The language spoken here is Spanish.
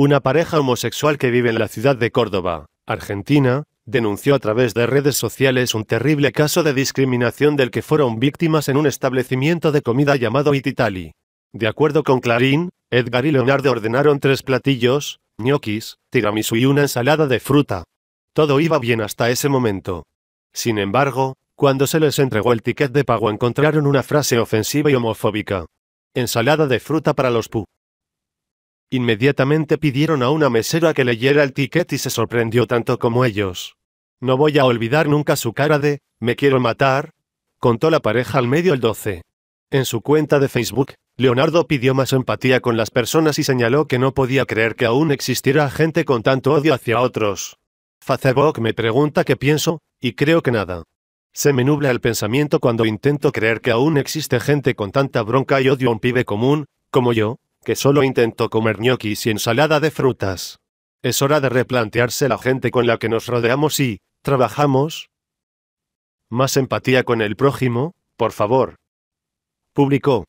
una pareja homosexual que vive en la ciudad de Córdoba, Argentina, denunció a través de redes sociales un terrible caso de discriminación del que fueron víctimas en un establecimiento de comida llamado Ititali. De acuerdo con Clarín, Edgar y Leonardo ordenaron tres platillos, ñoquis, tiramisu y una ensalada de fruta. Todo iba bien hasta ese momento. Sin embargo, cuando se les entregó el ticket de pago encontraron una frase ofensiva y homofóbica. Ensalada de fruta para los pu. Inmediatamente pidieron a una mesera que leyera el ticket y se sorprendió tanto como ellos. No voy a olvidar nunca su cara de, me quiero matar, contó la pareja al medio el 12. En su cuenta de Facebook, Leonardo pidió más empatía con las personas y señaló que no podía creer que aún existiera gente con tanto odio hacia otros. Facebook me pregunta qué pienso, y creo que nada. Se me nubla el pensamiento cuando intento creer que aún existe gente con tanta bronca y odio a un pibe común, como yo, que solo intentó comer ñoquis y ensalada de frutas. Es hora de replantearse la gente con la que nos rodeamos y, trabajamos. Más empatía con el prójimo, por favor. Publicó.